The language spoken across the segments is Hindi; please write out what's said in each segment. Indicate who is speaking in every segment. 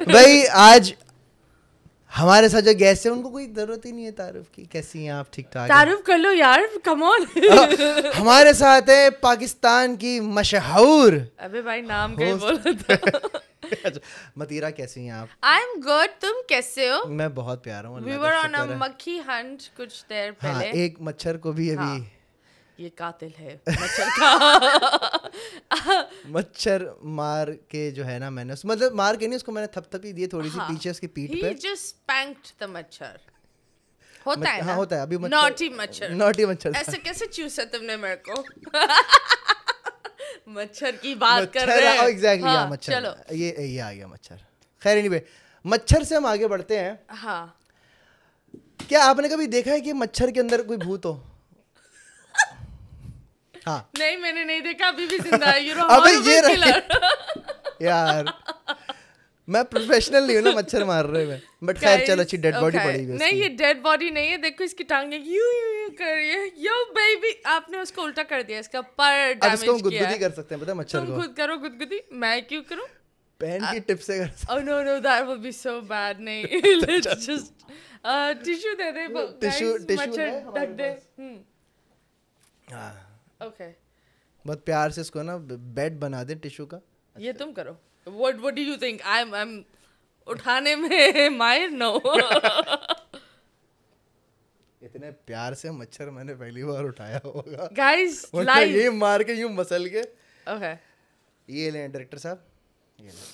Speaker 1: भाई आज हमारे साथ जो गेस्ट है उनको कोई जरूरत ही नहीं है तारुफ की कैसी हैं आप ठीक ठाक तारुफ कर लो यार कम ऑन हमारे साथ है पाकिस्तान की मशहूर
Speaker 2: अबे भाई नाम कहीं बोल
Speaker 1: अच्छा, मतीरा कैसी हैं आप
Speaker 2: आई एम गुड तुम कैसे हो मैं
Speaker 1: बहुत प्यारा हूँ वी वर ऑन अ
Speaker 2: मक्खी हंट कुछ देर हाँ, पहले हाँ, एक
Speaker 1: मच्छर को भी अभी हाँ.
Speaker 2: ये कातिल है मच्छर का
Speaker 1: मच्छर मार के जो है ना मैंने उस, मतलब मार के नहीं उसको मैंने थपथपी दी थोड़ी सी हाँ। पीछे उसकी पीठ पे जस्ट
Speaker 2: स्पैंक्ड द मच्छर होता मच, है हाँ होता है अभी मच्छर नॉटी मच्छर नॉटी मच्छर ऐसे कैसे चूसा तुमने मेरे को मच्छर की बात कर रहे हैं एग्जैक्टली हाँ, हाँ, हाँ, मच्छर
Speaker 1: ये ये आ गया मच्छर खैर एनीवे मच्छर से हम आगे बढ़ते हैं हाँ क्या आपने कभी देखा है कि मच्छर के अंदर कोई भूत हो हाँ.
Speaker 2: नहीं मैंने नहीं देखा अभी भी जिंदा है यू अबे ये
Speaker 1: रहे यार मैं प्रोफेशनल नहीं हूँ ना मच्छर मार रहे हैं बट खैर चल अच्छी डेड बॉडी पड़ी है नहीं ये
Speaker 2: डेड बॉडी नहीं है देखो इसकी टांगे यू यू कर रही है यो बेबी आपने उसको उल्टा कर दिया इसका पर डैमेज किया इसको गुदगुदी
Speaker 1: कर सकते हैं पता मच्छर को खुद
Speaker 2: करो गुदगुदी मैं क्यों करूं
Speaker 1: पेन की टिप से
Speaker 2: कर oh no no that would be so bad नहीं
Speaker 1: लेट्स जस्ट
Speaker 2: टिश्यू दे दे टिश्यू टिश्यू मच्छर ढक दे हम्म। हां ओके
Speaker 1: बहुत प्यार से इसको ना बेड बना दे टिश्यू का
Speaker 2: ये तुम करो what what do you think I am I am उठाने में माहिर नो
Speaker 1: इतने प्यार से मच्छर मैंने पहली बार उठाया होगा गाइस लाइक ये मार के यूं मसल के ओके okay. ये लें डायरेक्टर साहब ये लें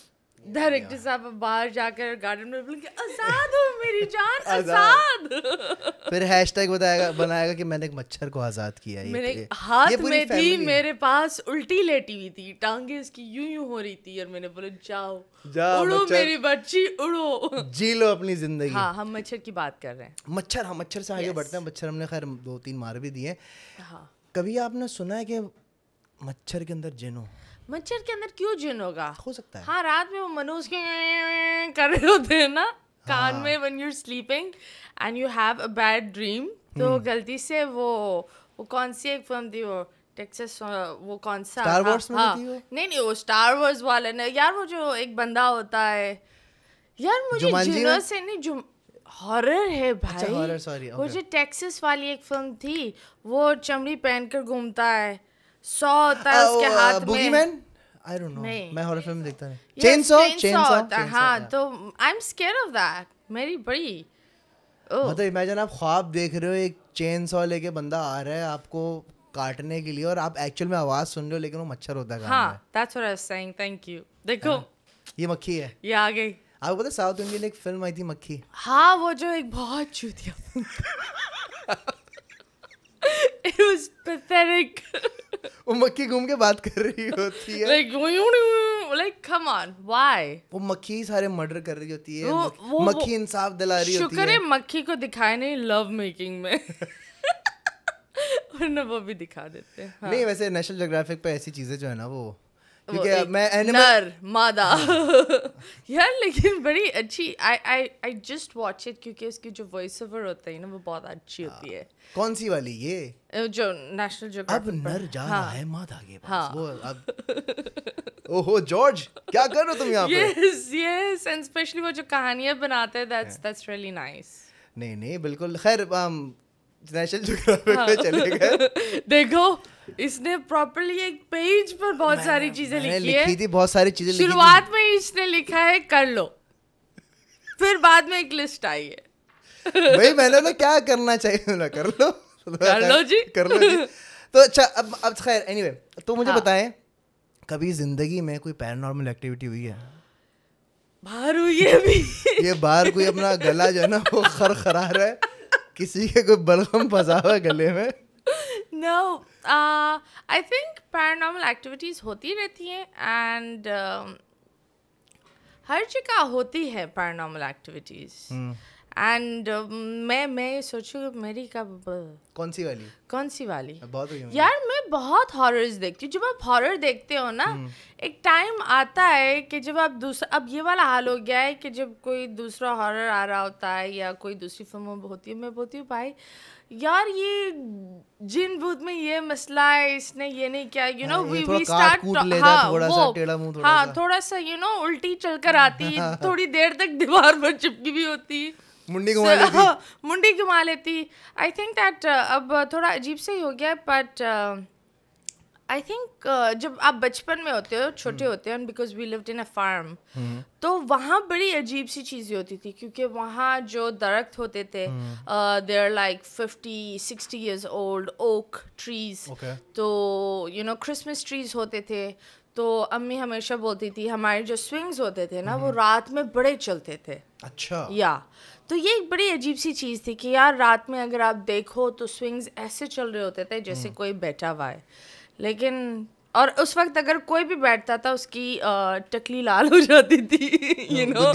Speaker 2: डायरेक्टर साहब बाहर जाकर गार्डन में बोलेंगे आजाद हो मेरी जान आजाद
Speaker 1: फिर हैशटैग बताएगा बनाएगा कि मैंने एक मच्छर को आजाद किया ये मेरे हाथ ये में थी
Speaker 2: मेरे पास उल्टी लेटी हुई थी टांगे इसकी यूं यूं हो रही थी और मैंने बोला जाओ जाओ उड़ो मेरी
Speaker 1: बच्ची उड़ो जी लो अपनी जिंदगी हाँ
Speaker 2: हम मच्छर की बात कर रहे हैं
Speaker 1: मच्छर हम हाँ, मच्छर से आगे बढ़ते हैं मच्छर हमने खैर दो तीन मार भी दिए हाँ। कभी आपने सुना है कि मच्छर के अंदर जिनो मच्छर के अंदर क्यों जिन होगा हो सकता
Speaker 2: है हाँ रात में वो मनोज के कर रहे होते हैं ना कान हाँ। में when you're sleeping and you have a bad dream तो हम्म। गलती से वो वो कौन सी एक फिल्म थी वो टेक्सस वो कौन सा स्टार हाँ, वॉर्स में हाँ, नहीं नहीं वो स्टार वॉर्स वाले ने यार वो जो एक बंदा होता है यार मुझे जिनो से नहीं अच्छा, जो हॉरर है भाई अच्छा, हॉरर सॉरी वो जो टेक्सास वाली एक फिल्म थी वो चमड़ी पहनकर घूमता है होता है उसके हाथ
Speaker 1: में मैं हॉरर फिल्म देखता नहीं
Speaker 2: हाँ, तो मेरी बड़ी
Speaker 1: oh. मतलब इमेजिन आप ख्वाब देख रहे हो एक लेके बंदा आ रहा है आपको काटने के लिए और आप एक्चुअल में आवाज सुन रहे हो लेकिन वो मच्छर होता है हाँ,
Speaker 2: that's what I was saying. Thank you. देखो हाँ। ये मक्खी है ये आ गई
Speaker 1: आपको पता साउथ इंडियन एक फिल्म आई थी मक्खी
Speaker 2: हाँ वो जो एक बहुत चूतिया
Speaker 1: It was pathetic. वो मक्खी घूम के बात कर रही होती है like like come on why वो मक्खी सारे मर्डर कर रही होती है वो, वो, मक्खी इंसाफ दिला रही होती है शुक्र है
Speaker 2: मक्खी को दिखाए नहीं लव मेकिंग में वरना वो भी दिखा देते हैं हाँ. नहीं
Speaker 1: वैसे नेशनल जोग्राफिक पे ऐसी चीजें जो है ना वो मैं नर मादा
Speaker 2: हाँ। यार लेकिन बड़ी अच्छी I I I just watch it क्योंकि उसकी जो वॉइस ओवर होता है ना वो बहुत अच्छी हाँ। होती है
Speaker 1: कौन सी वाली ये
Speaker 2: जो नेशनल जो अब नर जा हाँ। रहा है मादा के पास
Speaker 1: वो अब ओहो जॉर्ज क्या कर रहे हो तुम यहाँ पे
Speaker 2: यस यस एंड स्पेशली वो जो कहानियां बनाते हैं दैट्स दैट्स रियली नाइस
Speaker 1: नहीं नहीं बिल्कुल खैर नेशनल पे चले
Speaker 2: गए देखो इसने प्रॉपरली एक पेज पर बहुत सारी चीजें लिखी लिखी है थी
Speaker 1: बहुत सारी चीजें शुरुआत
Speaker 2: में इसने लिखा है कर लो फिर बाद में एक लिस्ट आई
Speaker 1: है भाई मैंने ना तो क्या करना चाहिए कर लो कर लो जी कर लो जी तो अच्छा अब अब खैर एनीवे anyway, तो मुझे हाँ. बताएं कभी जिंदगी में कोई पैरानॉर्मल एक्टिविटी हुई है बाहर हुई है भी ये बाहर कोई अपना गला जो है ना वो खर खरा रहा है किसी के कोई बलगम फंसा हुआ गले में
Speaker 2: no I think paranormal activities होती रहती हैं एंड uh, um, हर जगह होती है paranormal activities and uh, um, मैं मैं सोचू मेरी कब कौन सी वाली कौन सी वाली बहुत यार मैं बहुत हॉरर्स देखती हूँ जब आप हॉरर देखते हो ना हम्म। एक टाइम आता है कि जब आप दूसरा अब ये वाला हाल हो गया है कि जब कोई दूसरा हॉरर आ रहा होता है या कोई दूसरी फिल्म होती है मैं बोलती हूँ भाई यार ये जिन भूत में ये मसला है इसने ये नहीं किया you know we we start हाँ थोड़ा सा यू नो हाँ, उल्टी चलकर आती है थोड़ी देर तक दीवार पर चिपकी भी होती है मुंडी घुमा so, लेती मुंडी घुमा लेती आई थिंक दैट अब थोड़ा अजीब से ही हो गया बट आई थिंक जब आप बचपन में होते हो छोटे हम्म। होते हैं because we lived in a farm तो वहाँ बड़ी अजीब सी चीज़ें होती थी क्योंकि वहाँ जो दरख्त होते थे there like fifty sixty years old oak trees तो यू नो क्रिसमस ट्रीज होते थे तो अम्मी हमेशा बोलती थी हमारे जो स्विंग्स होते थे ना वो हम्म। रात में बड़े चलते थे अच्छा या yeah. तो ये एक बड़ी अजीब सी चीज़ थी कि यार रात में अगर आप देखो तो स्विंग्स ऐसे चल रहे होते थे जैसे हम्म। कोई बैठा हुआ है लेकिन और उस वक्त अगर कोई भी बैठता था उसकी टकली लाल हो जाती
Speaker 1: थी you know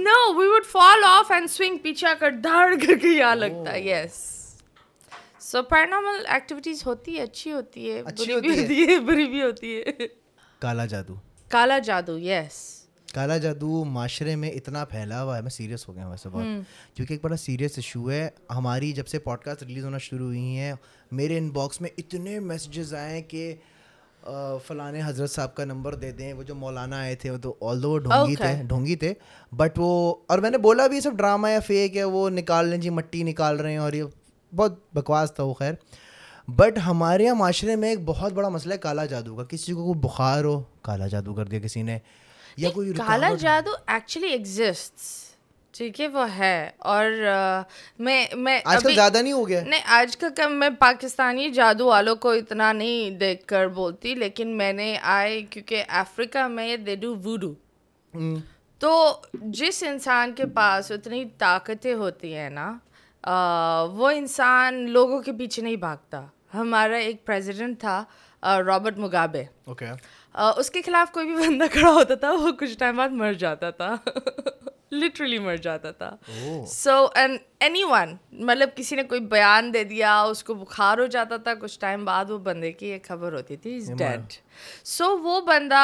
Speaker 2: no we would fall off and swing पीछा कर धड़ करके यहाँ oh. लगता है यस सो पैरानॉर्मल एक्टिविटीज होती है अच्छी होती है अच्छी बुरी होती भी होती है बुरी भी होती है काला जादू काला जादू यस
Speaker 1: काला जादू माशरे में इतना फैला हुआ है मैं सीरियस हो गया वैसे बहुत हम्म। क्योंकि एक बड़ा सीरियस इशू है हमारी जब से पॉडकास्ट रिलीज़ होना शुरू हुई है मेरे इनबॉक्स में इतने मैसेजेस आए हैं कि फलाने हजरत साहब का नंबर दे दें वो जो मौलाना आए थे वो तो ऑल दो ढोंगी okay. थे ढोंगी थे बट वो और मैंने बोला भी सब ड्रामा या फेक है वो निकाल रहे जी मट्टी निकाल रहे हैं और ये बहुत बकवास था वो खैर बट हमारे यहाँ माशरे में एक बहुत बड़ा मसला है काला जादू का किसी को बुखार हो काला जादू कर दिया किसी ने या कोई काला जादू
Speaker 2: एक्चुअली एग्जिस्ट ठीक है वो है और आ, मैं मैं आजकल ज़्यादा नहीं हो गया नहीं आज का कम मैं पाकिस्तानी जादू वालों को इतना नहीं देख कर बोलती लेकिन मैंने आए क्योंकि अफ्रीका में दे डू वूडू तो जिस इंसान के पास उतनी ताकतें होती हैं ना आ, वो इंसान लोगों के पीछे नहीं भागता हमारा एक प्रेसिडेंट था रॉबर्ट मुगाबे ओके okay. उसके खिलाफ कोई भी बंदा खड़ा होता था वो कुछ टाइम बाद मर जाता था लिटरली मर जाता था सो एंड एनी वन मतलब किसी ने कोई बयान दे दिया उसको बुखार हो जाता था कुछ टाइम बाद वो बंदे की एक खबर होती थी इज डेड सो वो बंदा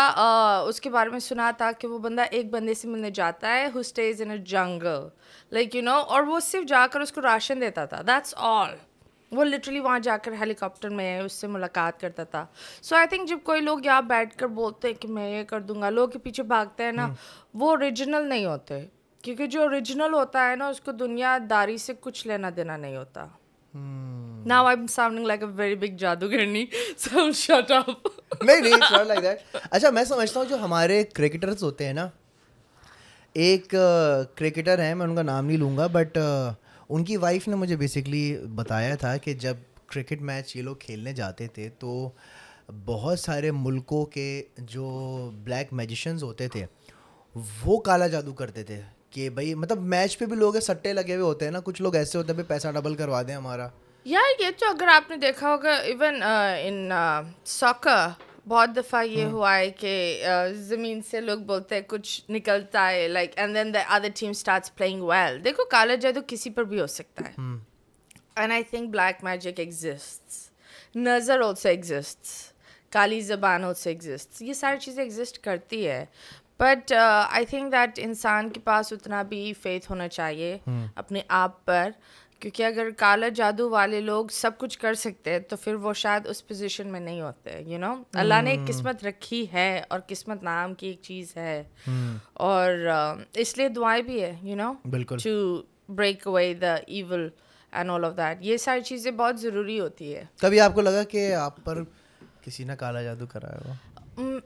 Speaker 2: उसके बारे में सुना था कि वो बंदा एक बंदे से मिलने जाता है who stays in a jungle like you know और वो सिर्फ जाकर उसको राशन देता था दैट्स ऑल वो लिटरली वहाँ जाकर हेलीकॉप्टर में उससे मुलाकात करता था सो आई थिंक जब कोई लोग यहाँ बैठ कर बोलते हैं कि मैं ये कर दूंगा लोग के पीछे भागते हैं ना हम्म। वो ओरिजिनल नहीं होते क्योंकि जो ओरिजिनल होता है ना उसको दुनियादारी से कुछ लेना देना नहीं होता I am sounding like a very big जादूगरनी सो शट अप
Speaker 1: नहीं नहीं it's not like अच्छा मैं समझता हूँ जो हमारे क्रिकेटर्स होते हैं ना एक क्रिकेटर uh, हैं मैं उनका नाम नहीं लूंगा बट uh, उनकी वाइफ ने मुझे बेसिकली बताया था कि जब क्रिकेट मैच ये लोग खेलने जाते थे तो बहुत सारे मुल्कों के जो ब्लैक मैजिशंस होते थे वो काला जादू करते थे कि भाई मतलब मैच पे भी लोग सट्टे लगे हुए होते हैं ना कुछ लोग ऐसे होते हैं पैसा डबल करवा दें हमारा
Speaker 2: यार ये तो अगर आपने देखा होगा इवन इन सॉकर बहुत दफ़ा ये हाँ। हुआ है कि ज़मीन से लोग बोलते हैं कुछ निकलता है like and then the other team starts playing well देखो काला जादू किसी पर भी हो सकता है and I think black magic exists नज़र ऑल्सो एग्जिस्ट्स काली ज़बान ऑल्सो एग्जिस्ट ये सारी चीज़ें एग्जिस्ट करती है बट आई थिंक दैट इंसान के पास उतना भी फेथ होना चाहिए हम्म। अपने आप पर क्योंकि अगर काला जादू वाले लोग सब कुछ कर सकते हैं तो फिर वो शायद उस पोजीशन में नहीं होते यू नो अल्लाह ने hmm. किस्मत रखी है और किस्मत नाम की एक चीज़ है hmm. और इसलिए दुआएं भी है you know to break away the evil and all of that ये सारी चीज़ें बहुत ज़रूरी होती है
Speaker 1: कभी आपको लगा कि आप पर किसी ने काला जादू कराया हो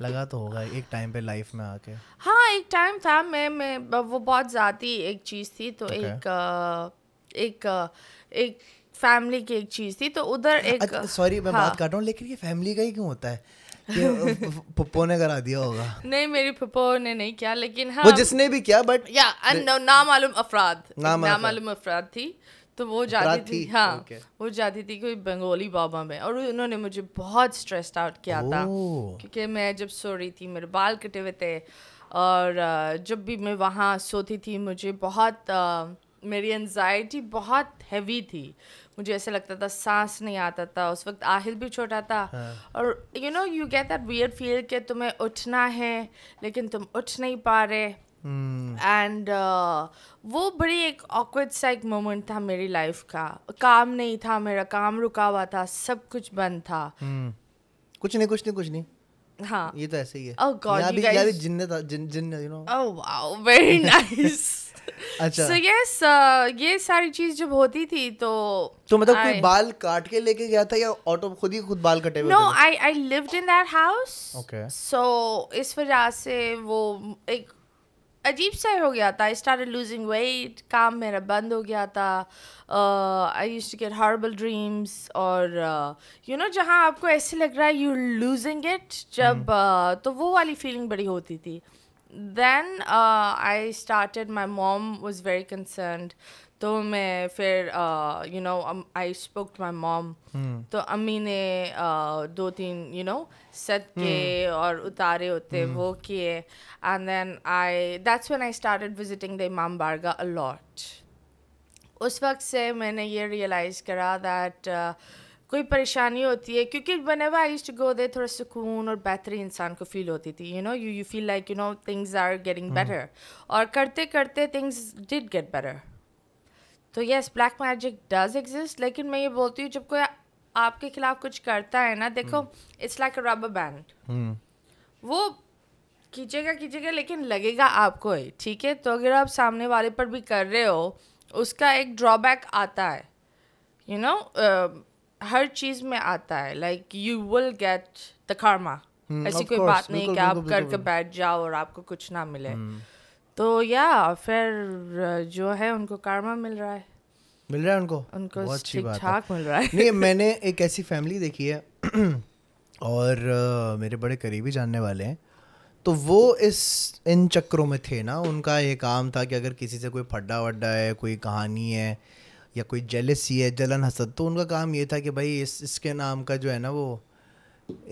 Speaker 1: लगा तो होगा एक टाइम पे लाइफ में आके
Speaker 2: हाँ एक टाइम था मैं मैं वो बहुत ज़्यादा एक चीज़ थी तो okay. एक एक एक फैमिली की एक चीज़ थी तो उधर अच्छा, एक सॉरी मैं हाँ. बात
Speaker 1: कर रहा हूँ लेकिन ये फैमिली का ही क्यों होता है पप्पो ने करा दिया होगा
Speaker 2: नहीं मेरी पप्पो ने नहीं किया लेकिन हाँ वो जिसने भी
Speaker 1: किया बट या
Speaker 2: ना मालूम अफराद ना मालूम अफराद थी तो वो जाती थी हाँ okay. वो जाती थी कोई बंगाली बाबा में और उन्होंने मुझे बहुत स्ट्रेस्ड आउट किया oh. था क्योंकि मैं जब सो रही थी मेरे बाल कटे हुए थे और जब भी मैं वहाँ सोती थी मुझे बहुत मेरी एनजाइटी बहुत हैवी थी मुझे ऐसा लगता था सांस नहीं आता था उस वक्त आहिल भी छोटा था हाँ. और you know you get that weird feel कि तुम्हें उठना है लेकिन तुम उठ नहीं पा रहे
Speaker 1: एंड
Speaker 2: uh, वो बड़ी एक ऑकवर्ड सा एक मोमेंट था मेरी लाइफ का काम नहीं था मेरा काम रुका हुआ था सब कुछ बंद था
Speaker 1: हम्म। कुछ नहीं कुछ नहीं कुछ नहीं हाँ ये तो ऐसे ही है ओह गॉड यू गाइस यार जिन्न था jinn you know
Speaker 2: oh wow very nice अच्छा सो यस uh, ये सारी चीज जब होती थी तो तो मतलब कोई बाल
Speaker 1: काट के लेके गया था या ऑटो खुद ही खुद बाल कटे हुए no I
Speaker 2: I lived in that house okay so इस वजह से वो एक अजीब सा हो गया था आई स्टार्ट लूजिंग वेट काम मेरा बंद हो गया था I used to get horrible dreams और यू uh, नो जहाँ आपको ऐसे लग रहा है यू लूजिंग इट जब हम्म। uh, तो वो वाली फीलिंग बड़ी होती थी then I started my mom was very concerned तो मैं फिर you know I spoke to my mom तो अम्मी ने uh, दो तीन यू नो सद के और उतारे होते hmm. वो किए and then I that's when I start visiting the Imambargah allot उस वक्त से मैंने ये रियलाइज़ करा दैट कोई परेशानी होती है क्योंकि whenever I to go there थोड़ा सुकून और बेहतरी इंसान को फील होती थी you know you you feel like you know things are getting better और करते करते थिंग्स डिड गेट बेटर तो yes black magic does exist लेकिन मैं ये बोलती हूँ जब कोई आपके खिलाफ कुछ करता है ना देखो इट्स लाइक रबर
Speaker 1: बैंड
Speaker 2: वो खींचेगा खींचेगा लेकिन लगेगा आपको ही ठीक है तो अगर आप सामने वाले पर भी कर रहे हो उसका एक ड्रॉबैक आता है you you know know, uh, हर चीज़ में आता है like you will get the karma ऐसी कोई बात नहीं कि आप करके बैठ जाओ और आपको कुछ ना मिले hmm. तो या फिर जो है उनको कारमा मिल रहा है
Speaker 1: मिल रहा है उनको उनको अच्छी बात ठाक मिल रहा है नहीं मैंने एक ऐसी फैमिली देखी है और uh, मेरे बड़े करीबी जानने वाले हैं तो वो इस इन चक्रों में थे ना उनका ये काम था कि अगर किसी से कोई फड्डा वड्डा है कोई कहानी है या कोई जेलसी है जलन हसद तो उनका काम ये था कि भाई इस इसके नाम का जो है ना वो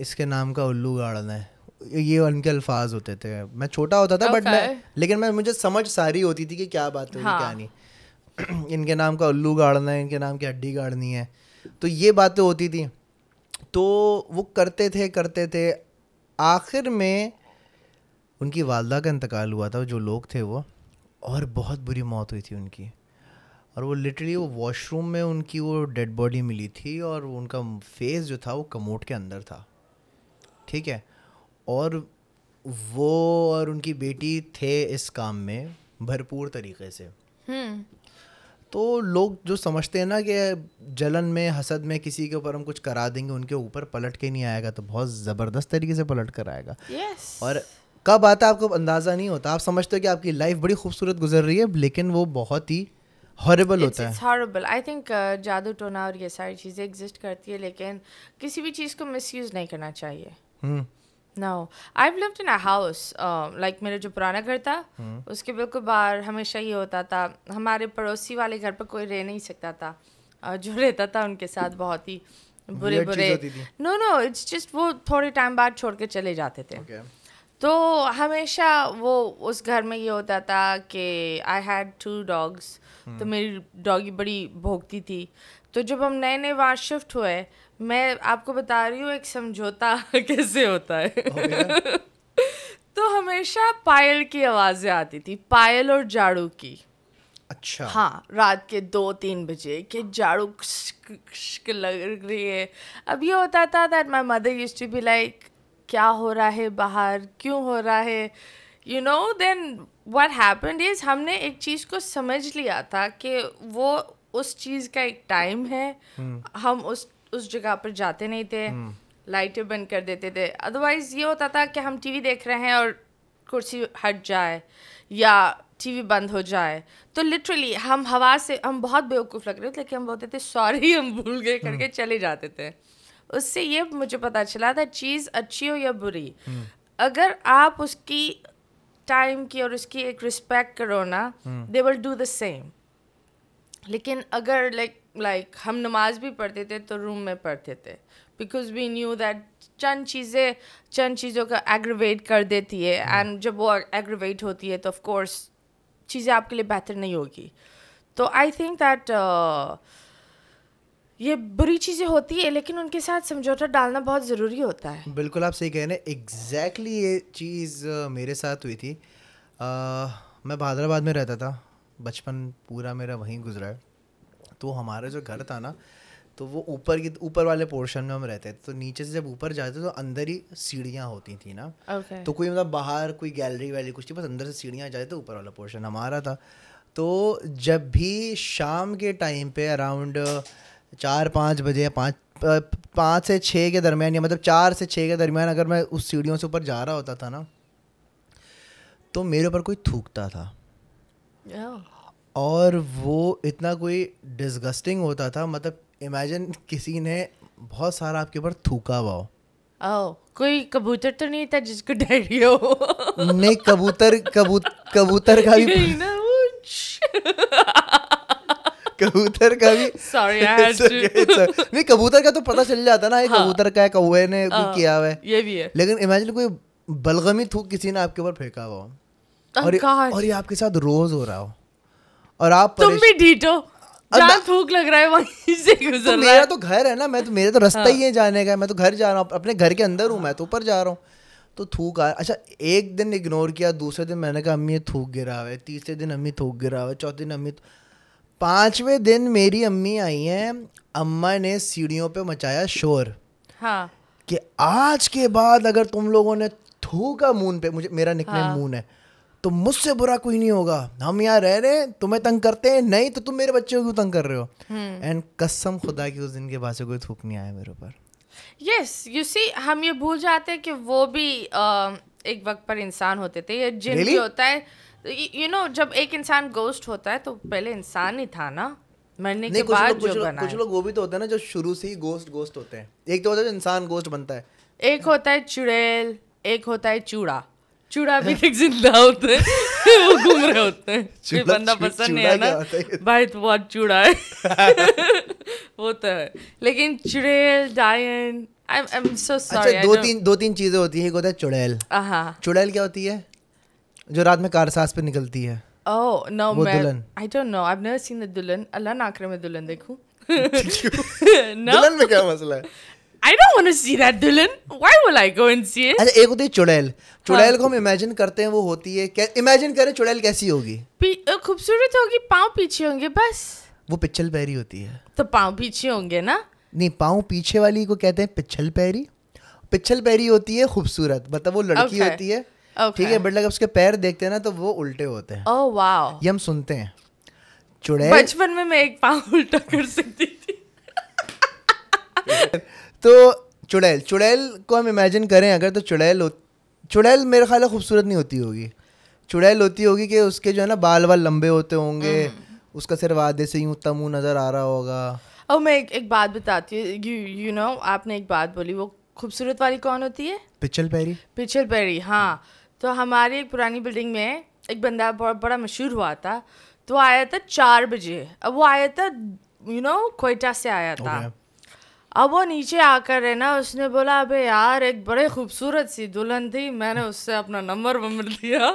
Speaker 1: इसके नाम का उल्लू गाड़ना है ये उनके अल्फाज होते थे मैं छोटा होता था okay. बट मैं लेकिन मैं मुझे समझ सारी होती थी कि क्या बात होगी हाँ. क्या नहीं इनके नाम का उल्लू गाड़ना है इनके नाम की हड्डी गाड़नी है तो ये बातें होती थी तो वो करते थे करते थे आखिर में उनकी वालदा का इंतकाल हुआ था जो लोग थे वो और बहुत बुरी मौत हुई थी उनकी और वो लिटरली वो वॉशरूम में उनकी वो डेड बॉडी मिली थी और उनका फेस जो था वो कमोट के अंदर था ठीक है और वो और उनकी बेटी थे इस काम में भरपूर तरीके से हम्म। तो लोग जो समझते हैं ना कि जलन में हसद में किसी के ऊपर हम कुछ करा देंगे उनके ऊपर पलट के नहीं आएगा तो बहुत ज़बरदस्त तरीके से पलट कर आएगा yes. और कब आता है आपको अंदाज़ा नहीं होता आप समझते हो कि आपकी लाइफ बड़ी खूबसूरत गुजर रही है लेकिन वो बहुत ही हॉरेबल होता it's
Speaker 2: है हॉरेबल आई थिंक जादू टोना और ये सारी चीज़ें एग्जिस्ट करती है लेकिन किसी भी चीज़ को मिस नहीं करना चाहिए hmm. No I lived in a house like मेरा जो पुराना घर था हम्म। उसके बिल्कुल बाहर हमेशा ये होता था हमारे पड़ोसी वाले घर पर कोई रह नहीं सकता था जो रहता था उनके साथ बहुत ही बुरे बुरे नो नो इट्स जस्ट वो थोड़े टाइम बाद छोड़ के चले जाते थे तो हमेशा वो उस घर में ये होता था कि आई हैड टू डॉग्स तो हम्म। मेरी डॉगी बड़ी भोगती थी तो जब हम नए नए वहाँ शिफ्ट हुए मैं आपको बता रही हूँ एक समझौता कैसे होता है तो हमेशा पायल की आवाज़ें आती थी पायल और झाड़ू की अच्छा हाँ रात के दो तीन बजे कि झाड़ू लग रही है अब ये होता था that my mother used to be like क्या हो रहा है बाहर क्यों हो रहा है you know then what happened is हमने एक चीज़ को समझ लिया था कि वो उस चीज़ का एक टाइम है hmm. हम उस उस जगह पर जाते नहीं थे हम्म। लाइटें बंद कर देते थे अदरवाइज़ ये होता था कि हम टीवी देख रहे हैं और कुर्सी हट जाए या टीवी बंद हो जाए तो लिटरली हम हवा से हम बहुत बेवकूफ़ लग रहे थे लेकिन हम बोलते थे सॉरी हम भूल गए हम्म। करके चले जाते थे उससे ये मुझे पता चला था चीज़ अच्छी हो या बुरी हम्म। अगर आप उसकी टाइम की और उसकी एक रिस्पेक्ट करो ना they will do the same लेकिन अगर लाइक like, लाइक like, हम नमाज भी पढ़ते थे तो रूम में पढ़ते थे बिकॉज वी न्यू दैट चंद चीज़ें चंद चीज़ों का एग्रवेट कर देती है एंड hmm. जब वो एग्रवेट होती है तो ऑफ कोर्स चीज़ें आपके लिए बेहतर नहीं होगी तो आई थिंक दैट ये बुरी चीज़ें होती है लेकिन उनके साथ समझौता डालना बहुत ज़रूरी
Speaker 1: होता है बिल्कुल आप सही कह रहे हैं एग्जैक्टली ये चीज़ मेरे साथ हुई थी uh, मैं भादराबाद में रहता था बचपन पूरा मेरा वहीं गुजरा है तो हमारा जो घर था ना तो वो ऊपर की ऊपर वाले पोर्शन में हम रहते थे तो नीचे से जब ऊपर जाते तो अंदर ही सीढ़ियाँ होती थी ना okay. तो कोई मतलब बाहर कोई गैलरी वैली कुछ थी बस अंदर से सीढ़ियाँ जाते तो ऊपर वाला पोर्शन हमारा था तो जब भी शाम के टाइम पे अराउंड चार पाँच बजे पाँच पाँच से छः के दरमियान या मतलब चार से छः के दरमियान अगर मैं उस सीढ़ियों से ऊपर जा रहा होता था ना तो मेरे ऊपर कोई थूकता था और वो इतना कोई डिस्गस्टिंग होता था मतलब इमेजिन किसी ने बहुत सारा आपके ऊपर थूका हुआ हो
Speaker 2: oh, कोई कबूतर तो नहीं था जिसको डायरिया हो
Speaker 1: नहीं कबूतर कबूत कबूतर का भी कबूतर का भी
Speaker 2: सॉरी नहीं
Speaker 1: कबूतर का तो पता चल जाता ना ये हाँ। कबूतर का है कौए ने uh, किया हुआ है ये भी है लेकिन इमेजिन कोई बलगमी थूक किसी ने आपके ऊपर फेंका हुआ oh और, और ये आपके साथ रोज हो रहा हो और आप तुम भी डीटो भूख लग रहा है वहीं से तो गुजर तो मेरा तो घर है ना मैं तो मेरा तो रास्ता हाँ। ही है जाने का मैं तो घर जा रहा हूँ अपने घर के अंदर हूँ मैं तो ऊपर जा रहा हूँ तो थूक आ अच्छा एक दिन इग्नोर किया दूसरे दिन मैंने कहा अम्मी थूक गिरा हुआ है तीसरे दिन अम्मी थूक गिरा हुआ है चौथे दिन अम्मी पाँचवें दिन मेरी अम्मी आई हैं अम्मा ने सीढ़ियों पे मचाया शोर हाँ कि आज के बाद अगर तुम लोगों ने थूका मून पे मुझे मेरा निकने हाँ। मून है तो मुझसे बुरा कोई नहीं होगा हम यहाँ रह रहे हैं तुम्हें तंग करते हैं नहीं तो तुम मेरे बच्चे को क्यों तंग कर रहे हो एंड हम्म। कसम खुदा की उस दिन के बाद से कोई थूक नहीं आया मेरे ऊपर
Speaker 2: यस यू सी हम ये भूल जाते हैं कि वो भी uh, एक वक्त पर इंसान होते थे ये जिन really? भी होता है यू you नो know, जब एक इंसान गोस्ट होता है तो पहले इंसान ही था ना मरने के बाद जो लो, बना कुछ लोग
Speaker 1: वो भी तो होते हैं ना जो शुरू से ही गोस्ट गोस्ट होते हैं एक तो होता है जो इंसान गोस्ट बनता है
Speaker 2: एक होता है चुड़ैल एक होता है चूड़ा चूड़ा भी एक
Speaker 1: जिंदा होते हैं
Speaker 2: वो घूम रहे होते हैं ये बंदा पसंद नहीं है ना भाई तो बहुत चूड़ा है वो तो है लेकिन चुड़ैल डायन I'm, I'm so अच्छा, sorry, अच्छा, दो तीन
Speaker 1: दो तीन चीजें होती है एक होता है चुड़ैल हाँ, हाँ। चुड़ैल क्या होती है जो रात में कारसास पे निकलती है
Speaker 2: Oh no, वो दुल्हन I don't know. I've never seen the दुल्हन. अल्लाह ना करे मैं दुल्हन
Speaker 1: देखूं. दुल्हन में क्या मसला है? I don't want to see that डिलन why will I go and see it अरे एक होती है चुड़ैल हाँ। चुड़ैल को हम इमेजिन करते हैं वो होती है क्या इमेजिन करें चुड़ैल कैसी होगी
Speaker 2: खूबसूरत होगी पाँव पीछे होंगे बस
Speaker 1: वो पिछल पैरी होती है
Speaker 2: तो पाँव पीछे होंगे ना
Speaker 1: नहीं पाँव पीछे वाली को कहते हैं पिछल पैरी पिछल पैरी होती है खूबसूरत मतलब वो लड़की okay. होती है
Speaker 2: ठीक okay. है बट
Speaker 1: अगर उसके पैर देखते हैं ना तो वो उल्टे होते हैं ओह oh, वाओ wow. ये हम सुनते हैं चुड़ैल बचपन
Speaker 2: में मैं एक पाँव उल्टा
Speaker 1: कर सकती थी तो चुड़ैल चुड़ैल को हम इमेजिन करें अगर तो चुड़ैल चुड़ैल मेरे ख्याल खूबसूरत नहीं होती होगी चुड़ैल होती होगी कि उसके जो है ना बाल वाल लंबे होते होंगे हम्म। उसका सिर्फ आधे से यूँ तमू नज़र आ रहा होगा
Speaker 2: अब मैं एक, एक बात बताती हूँ यू यू नो आपने एक बात बोली वो खूबसूरत वाली कौन होती है पिचल पैरी पिचल पैरी हाँ तो हमारी एक पुरानी बिल्डिंग में एक बंदा बहुत बड़ा मशहूर हुआ था तो आया था चार बजे अब वो आया था यू नो कोयटा से आया था अब वो नीचे आकर है ना उसने बोला अबे यार एक बड़े खूबसूरत सी दुल्हन थी मैंने उससे अपना नंबर वंबर दिया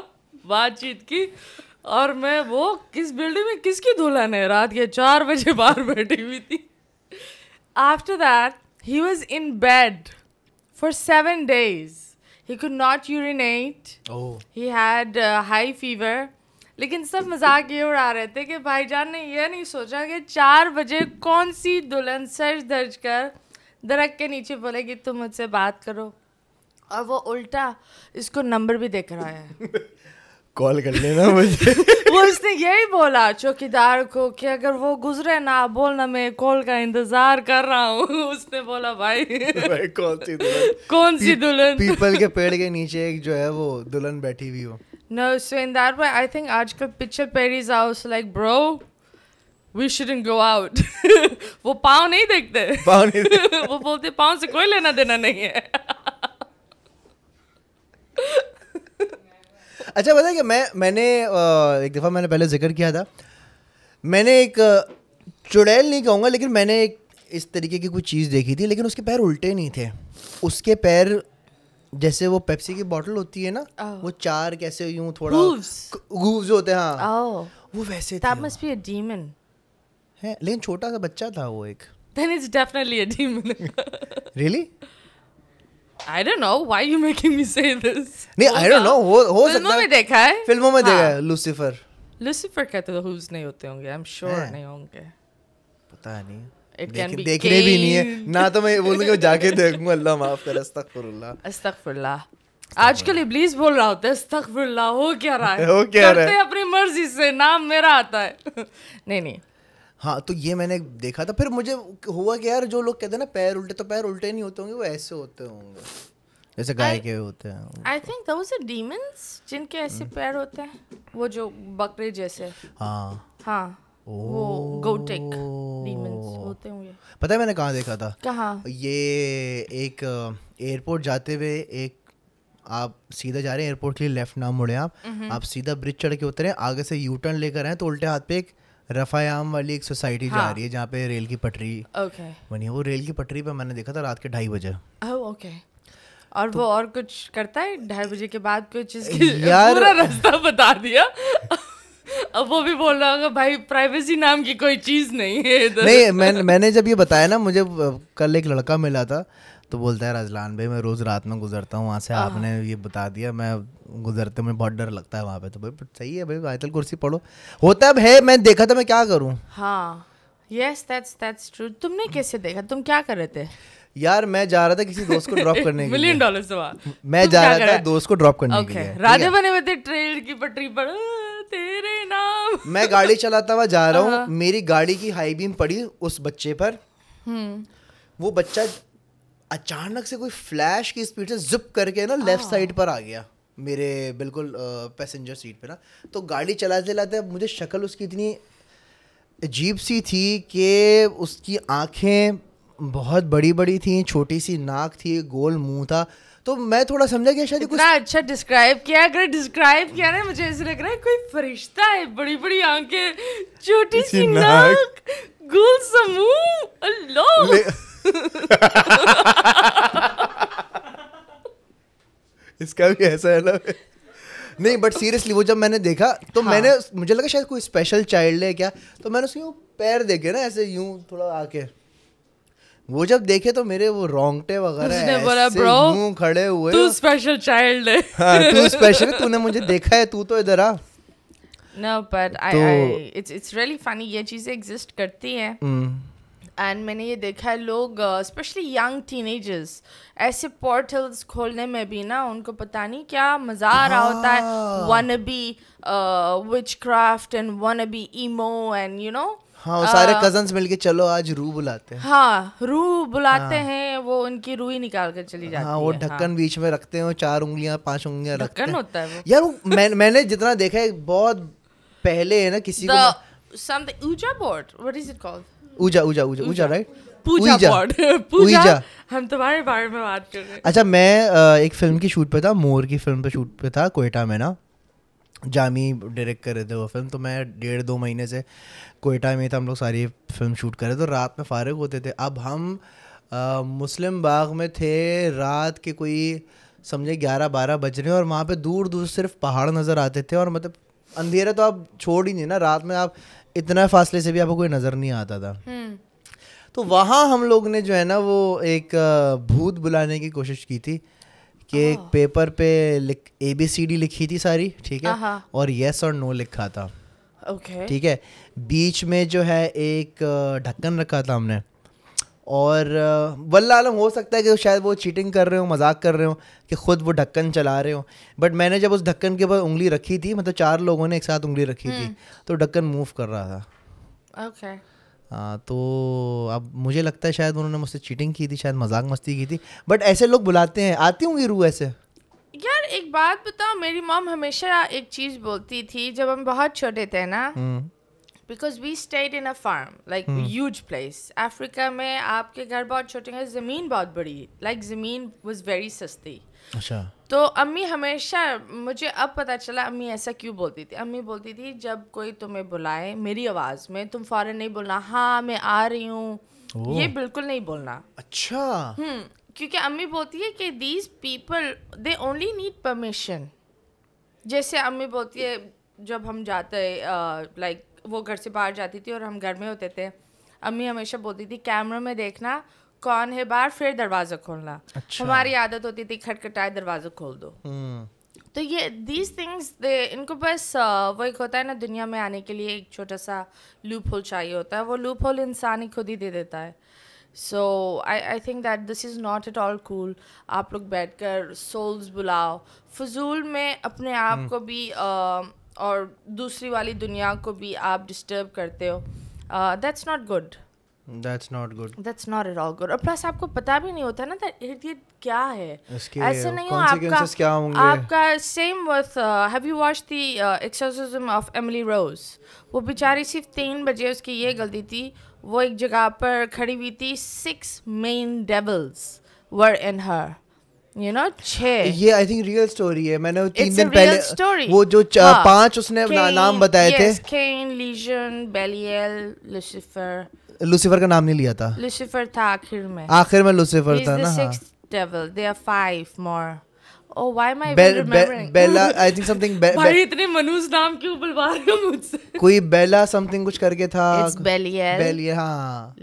Speaker 2: बातचीत की और मैं वो किस बिल्डिंग में किसकी दुल्हन है रात के चार बजे बाहर बैठी हुई थी after that he was in bed for seven days he could not urinate he had high fever लेकिन सब मजाक ये उड़ा रहे थे कि भाईजान ने यह नहीं सोचा कि चार बजे कौन सी दुल्हन सर दर्ज कर दरक के नीचे बोलेगी तुम मुझसे बात करो और वो उल्टा इसको नंबर भी देकर आया है
Speaker 1: कॉल कर लेना मुझे
Speaker 2: वो इसने यही बोला चौकीदार को कि अगर वो गुजरे ना बोलना मैं कॉल का इंतजार कर रहा हूँ उसने बोला भाई, भाई कौन सी दुल्हन
Speaker 1: कौन सी दुल्हन पीपल के पेड़ के नीचे एक जो है वो दुल्हन बैठी हुई हो
Speaker 2: No, so in that way, I think आजकल पिक्चर पेरीज house like bro we shouldn't go out वो पाँव नहीं देखते
Speaker 1: पाँव नहीं देखते।
Speaker 2: वो बोलते पाँव से कोई लेना देना नहीं है
Speaker 1: अच्छा बताइए मैं मैंने एक दफ़ा मैंने पहले जिक्र किया था मैंने एक चुड़ैल नहीं कहूँगा लेकिन मैंने एक इस तरीके की कुछ चीज़ देखी थी लेकिन उसके पैर उल्टे नहीं थे उसके पैर जैसे वो पेप्सी की बॉटल होती है ना oh. वो चार कैसे यूं थोड़ा ग्रूव्स होते हैं हाँ oh. वो वैसे that must be a demon है लेकिन छोटा सा बच्चा था वो एक
Speaker 2: then it's definitely a demon
Speaker 1: really
Speaker 2: I don't know why you making me say this नहीं I
Speaker 1: don't know हो हो सकता फिल्मों
Speaker 2: में देखा है फिल्मों में देखा है लूसीफर लूसीफर का तो hooves नहीं होते होंगे I'm sure नहीं होंगे
Speaker 1: पता नहीं देखने भी नहीं है ना तो मैं जाके देखूंगा अल्लाह माफ कर आजकल इब्लीस
Speaker 2: बोल रहा होता है हो क्या रहा है हो क्या है? अपनी मर्जी से नाम मेरा आता है नहीं नहीं
Speaker 1: हाँ तो ये मैंने देखा था फिर मुझे हुआ क्या यार जो लोग कहते हैं ना पैर उल्टे तो पैर उल्टे नहीं होते होंगे वो ऐसे होते होंगे जैसे गाय के होते हैं
Speaker 2: I think those are demons जिनके ऐसे हम्म। पैर होते हैं वो जो बकरे जैसे
Speaker 1: हाँ हाँ
Speaker 2: वो oh.
Speaker 1: पता है मैंने कहाँ देखा था कहाँ ये एक एयरपोर्ट जाते हुए एक आप सीधा जा रहे हैं एयरपोर्ट के लिए लेफ्ट ना मुड़े आप आप सीधा ब्रिज चढ़ के उतरे आगे से यू टर्न लेकर आए तो उल्टे हाथ पे एक रफायाम वाली एक सोसाइटी हाँ. जा रही है जहाँ पे रेल की पटरी ओके okay. बनी वो रेल की पटरी पे मैंने देखा था रात के ढाई बजे
Speaker 2: oh, okay. और तो, वो और कुछ करता है ढाई बजे के बाद कुछ इसकी यार पूरा रास्ता बता दिया अब वो भी बोल रहा होगा भाई प्राइवेसी नाम की कोई चीज नहीं है इधर नहीं मैं,
Speaker 1: मैंने जब ये बताया ना मुझे कल एक लड़का मिला था तो बोलता है राजलान भाई मैं रोज रात में गुजरता हूँ वहाँ से आपने ये बता दिया मैं गुजरते में बहुत डर लगता है वहाँ पे तो भाई सही है भाई आयतल कुर्सी पढ़ो होता है मैं देखा था मैं क्या करूँ
Speaker 2: हाँ यस दैट्स दैट्स ट्रू तुमने कैसे देखा तुम क्या कर रहे थे
Speaker 1: यार मैं जा रहा था किसी दोस्त को ड्रॉप करने के मिलियन
Speaker 2: डॉलर सवाल
Speaker 1: मैं जा रहा था दोस्त को ड्रॉप करने के लिए
Speaker 2: राजा बने हुए थे ट्रेन की पटरी पर तेरे नाम
Speaker 1: मैं गाड़ी चलाता हुआ जा रहा हूँ हाँ। मेरी गाड़ी की हाई बीम पड़ी उस बच्चे पर
Speaker 2: हम्म।
Speaker 1: वो बच्चा अचानक से कोई फ्लैश की स्पीड से जुप करके ना लेफ्ट साइड हाँ। पर आ गया मेरे बिल्कुल पैसेंजर सीट पे ना तो गाड़ी चलाते चलाते मुझे शक्ल उसकी इतनी अजीब सी थी कि उसकी आंखें बहुत बड़ी बड़ी थी छोटी सी नाक थी गोल मुंह था तो मैं थोड़ा समझा गया शायद कुछ
Speaker 2: अच्छा डिस्क्राइब किया अगर डिस्क्राइब किया ना मुझे ऐसे लग रहा है कोई फरिश्ता है बड़ी बड़ी आंखें छोटी सी नाक गोल समूह अल्लाह
Speaker 1: इसका भी ऐसा है ना नहीं बट सीरियसली वो जब मैंने देखा तो हाँ. मैंने मुझे लगा शायद कोई स्पेशल चाइल्ड है क्या तो मैंने उसके पैर देखे ना ऐसे यूं थोड़ा आके वो जब देखे तो मेरे वो रोंगटे वगैरह खड़े हुए तू स्पेशल चाइल्ड है हाँ, तू स्पेशल तूने मुझे देखा है तू तो इधर आ
Speaker 2: no but I it's it's really funny ये चीजें एग्जिस्ट करती हैं एंड
Speaker 1: हम्म।
Speaker 2: मैंने ये देखा है लोग स्पेशली यंग टीनेजर्स ऐसे पोर्टल्स खोलने में भी ना उनको पता नहीं क्या मज़ा आ रहा होता है wannabe witchcraft and wannabe emo and you know हाँ आ, सारे कजन्स
Speaker 1: मिलके चलो आज रू बुलाते हैं
Speaker 2: हाँ रू बुलाते हाँ, हैं वो उनकी रू ही निकाल कर चली हाँ, जाती हाँ वो ढक्कन हाँ,
Speaker 1: बीच में रखते हैं चार उंगलियां पांच उंगलियां रखते हैं होता है वो यार वो मैं, मैंने जितना देखा है बहुत पहले है ना किसी The, को
Speaker 2: something ouija board what is it called
Speaker 1: ouija ouija ouija ऊजा राइट पूजा बोर्ड पूजा
Speaker 2: हम तुम्हारे बारे में बात कर रहे हैं
Speaker 1: अच्छा मैं एक फिल्म की शूट पे था मोर की फिल्म पे शूट पे था कोयटा में ना जामी डायरेक्ट कर रहे थे वो फिल्म तो मैं डेढ़ दो महीने से कोयटा में था हम लोग सारी फिल्म शूट कर रहे थे तो रात में फारग होते थे अब हम आ, मुस्लिम बाग में थे रात के कोई समझे ग्यारह बारह बज रहे हैं और वहाँ पे दूर दूर सिर्फ पहाड़ नज़र आते थे और मतलब अंधेरा तो आप छोड़ ही नहीं ना रात में आप इतना फासले से भी आपको कोई नज़र नहीं आता था हम्म। तो वहाँ हम लोग ने जो है ना वो एक भूत बुलाने की कोशिश की थी कि एक पेपर पे ए बी सी डी लिखी थी सारी ठीक है और येस और नो लिखा था ठीक है बीच में जो है एक ढक्कन रखा था हमने और वल्ला आलम हो सकता है कि शायद वो चीटिंग कर रहे हो मजाक कर रहे हो कि खुद वो ढक्कन चला रहे हो बट मैंने जब उस ढक्कन के ऊपर उंगली रखी थी मतलब चार लोगों ने एक साथ उंगली रखी थी हम्म। तो ढक्कन मूव कर रहा था ओके okay. आ, हाँ, तो अब मुझे लगता है शायद उन्होंने मुझसे चीटिंग की थी शायद मजाक मस्ती की थी बट ऐसे लोग बुलाते हैं आती होंगी रू ऐसे
Speaker 2: यार एक बात बताओ मेरी मॉम हमेशा एक चीज बोलती थी जब हम बहुत छोटे थे ना हम्म। Because we stayed in a farm like huge place Africa में आपके घर बहुत छोटे हैं ज़मीन बहुत बड़ी लाइक like, ज़मीन वॉज वेरी सस्ती अच्छा तो अम्मी हमेशा मुझे अब पता चला अम्मी ऐसा क्यों बोलती थी अम्मी बोलती थी जब कोई तुम्हें बुलाए मेरी आवाज़ में तुम फॉरन नहीं बोलना हाँ मैं आ रही हूँ ये बिल्कुल नहीं बोलना अच्छा हम्म, क्योंकि अम्मी बोलती है कि these people they only need permission जैसे अम्मी बोलती है जब हम जाते हैं लाइक वो घर से बाहर जाती थी और हम घर में होते थे अम्मी हमेशा बोलती थी कैमरों में देखना कौन है बाहर फिर दरवाज़ा खोलना अच्छा। हमारी आदत होती थी खटखटाए दरवाज़ा खोल दो हम्म। तो ये दीज थिंग्स दे इनको बस वो एक होता है ना दुनिया में आने के लिए एक छोटा सा लूप होल चाहिए होता है वो लूप होल इंसान ही खुद ही दे देता है so I I think that this is not at all cool आप लोग बैठ कर सोल्स बुलाओ फजूल में अपने आप हम्म। को भी uh, और दूसरी वाली दुनिया को भी आप डिस्टर्ब करते हो that's not good
Speaker 1: That's not good.
Speaker 2: That's not at all good. और प्लस आपको पता भी नहीं होता ना दैट क्या है ऐसे नहीं हो आपका क्या होंगे आपका same worth have you watch the of Emily Rose वो बेचारी सिर्फ तीन बजे उसकी ये गलती थी वो एक जगह पर खड़ी हुई थी six men devils were in her you know छः
Speaker 1: ये आई थिंक रियल स्टोरी है मैंने तीन दिन पहले story. वो जो हाँ. पांच उसने Cain, नाम बताए yes, थे
Speaker 2: Cain Legion Belial Lucifer
Speaker 1: Lucifer का नाम नहीं लिया था
Speaker 2: लुसिफर था आखिर में आखिर में लुसिफर था ना हाँ devil there are five oh why am i bella i think something भाई इतने मनुज नाम क्यों बुलवा रहे हो मुझसे
Speaker 1: कोई बेला समथिंग कुछ करके था इट्स बेलियल हाँ।